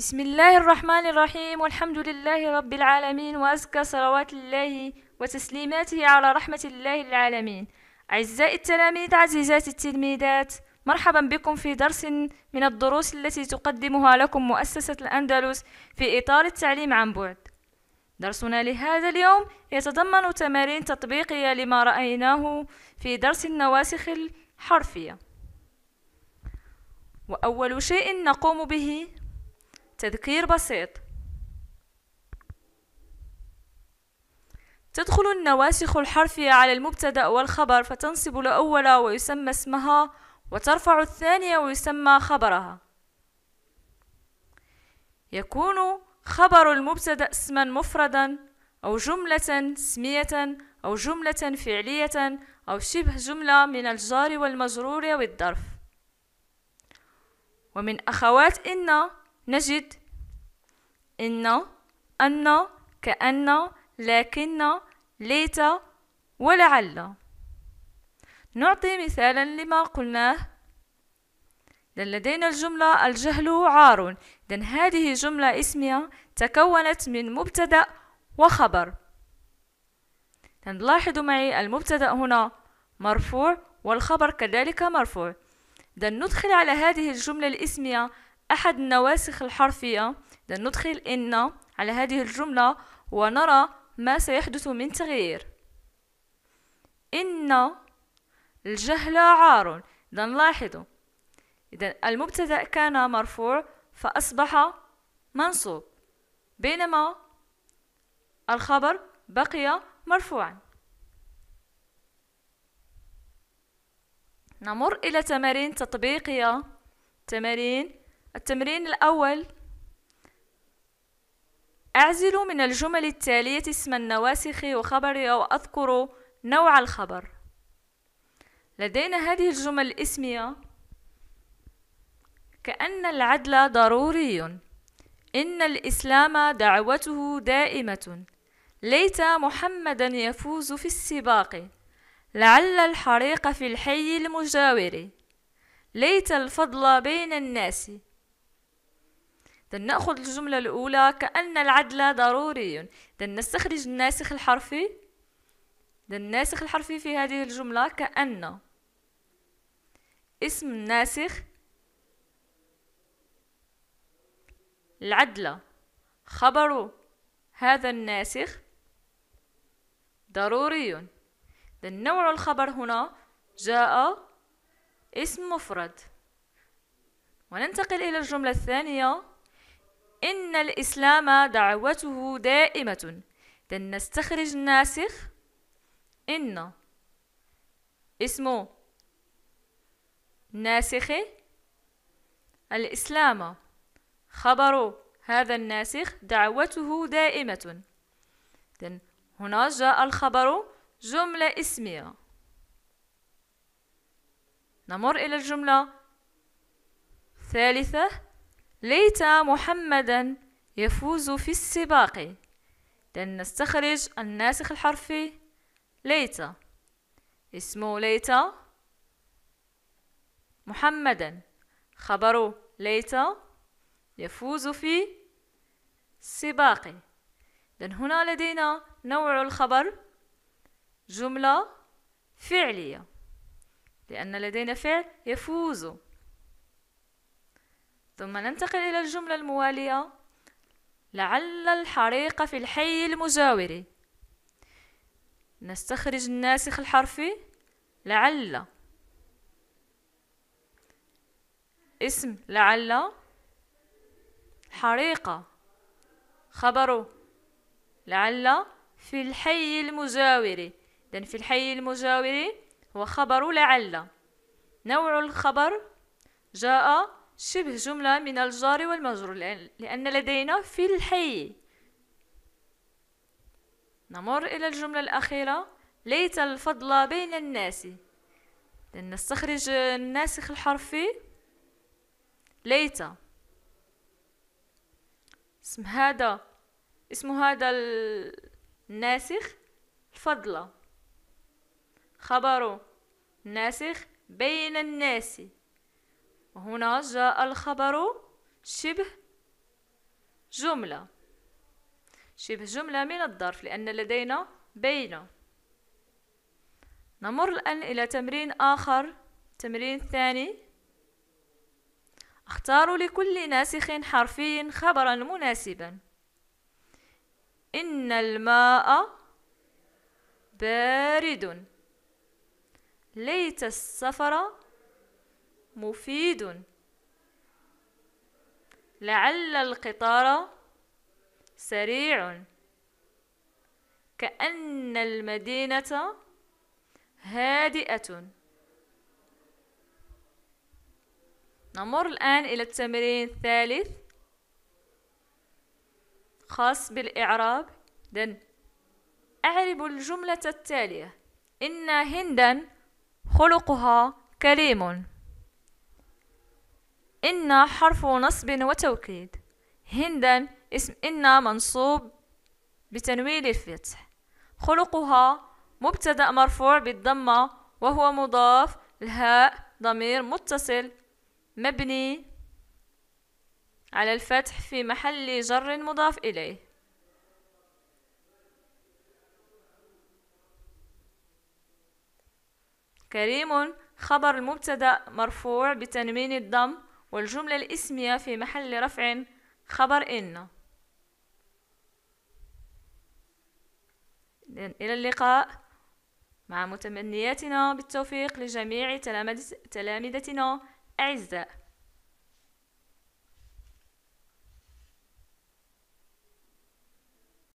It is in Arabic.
بسم الله الرحمن الرحيم والحمد لله رب العالمين وأزكى صلوات الله وتسليماته على رحمة الله العالمين أعزائي التلاميذ عزيزاتي التلميذات مرحبا بكم في درس من الدروس التي تقدمها لكم مؤسسة الأندلس في إطار التعليم عن بعد درسنا لهذا اليوم يتضمن تمارين تطبيقية لما رأيناه في درس النواسخ الحرفية وأول شيء نقوم به تذكير بسيط تدخل النواسخ الحرفية على المبتدأ والخبر فتنصب الأول ويسمى اسمها وترفع الثانية ويسمى خبرها يكون خبر المبتدأ اسما مفردا أو جملة اسمية أو جملة فعلية أو شبه جملة من الجار والمجرور والظرف ومن أخوات إن نجد إن أن كأن لكن ليت ولعل نعطي مثالا لما قلناه لدينا الجملة الجهل عار إذن هذه جملة اسمية تكونت من مبتدأ وخبر لاحظوا معي المبتدأ هنا مرفوع والخبر كذلك مرفوع إذن ندخل على هذه الجملة الاسمية أحد النواسخ الحرفية لندخل إن على هذه الجملة ونرى ما سيحدث من تغيير إن الجهل عار إذا لاحظوا إذا المبتدأ كان مرفوع فأصبح منصوب بينما الخبر بقي مرفوعا نمر إلى تمارين تطبيقية تمارين التمرين الأول أعزل من الجمل التالية اسم النواسخ وخبر أو أذكر نوع الخبر لدينا هذه الجمل الاسمية كأن العدل ضروري إن الإسلام دعوته دائمة ليت محمدا يفوز في السباق لعل الحريق في الحي المجاور ليت الفضل بين الناس نأخذ الجملة الأولى كأن العدل ضروري نستخرج الناسخ الحرفي الناسخ الحرفي في هذه الجملة كأن اسم الناسخ العدل خبر هذا الناسخ ضروري نوع الخبر هنا جاء اسم مفرد وننتقل إلى الجملة الثانية إن الإسلام دعوته دائمة then نستخرج الناسخ إن اسمه ناسخ الإسلام خبر هذا الناسخ دعوته دائمة هنا جاء الخبر جملة اسمية نمر إلى الجملة ثالثة ليت محمدا يفوز في السباق لن نستخرج الناسخ الحرفي ليت اسمه ليت محمدا خبر ليت يفوز في السباق إذن هنا لدينا نوع الخبر جملة فعلية لأن لدينا فعل يفوز ثم ننتقل إلى الجملة الموالية لعل الحريق في الحي المجاور نستخرج الناسخ الحرفي لعل اسم لعل حريقة خبر لعل في الحي المجاور إذن في الحي المجاور هو خبر لعل نوع الخبر جاء شبه جملة من الجار والمجرور لأن لدينا في الحي نمر إلى الجملة الأخيرة ليت الفضل بين الناس نستخرج الناسخ الحرفي ليت اسم هذا اسم هذا الناسخ الفضلة خبره ناسخ بين الناس هنا جاء الخبر شبه جملة شبه جملة من الظرف لأن لدينا بين نمر الآن إلى تمرين آخر تمرين ثاني اختاروا لكل ناسخ حرفي خبرا مناسبا إن الماء بارد ليت السفر مفيد لعل القطار سريع كأن المدينة هادئة نمر الآن إلى التمرين الثالث خاص بالإعراب دن أعرب الجملة التالية إن هندا خلقها كريم إن حرف نصب وتوكيد هندا اسم إن منصوب بتنوين الفتح خلقها مبتدأ مرفوع بالضمة وهو مضاف الهاء ضمير متصل مبني على الفتح في محل جر مضاف إليه كريم خبر المبتدأ مرفوع بتنوين الضم والجملة الاسمية في محل رفع خبر إن إلى اللقاء مع متمنياتنا بالتوفيق لجميع تلامذتنا أعزائي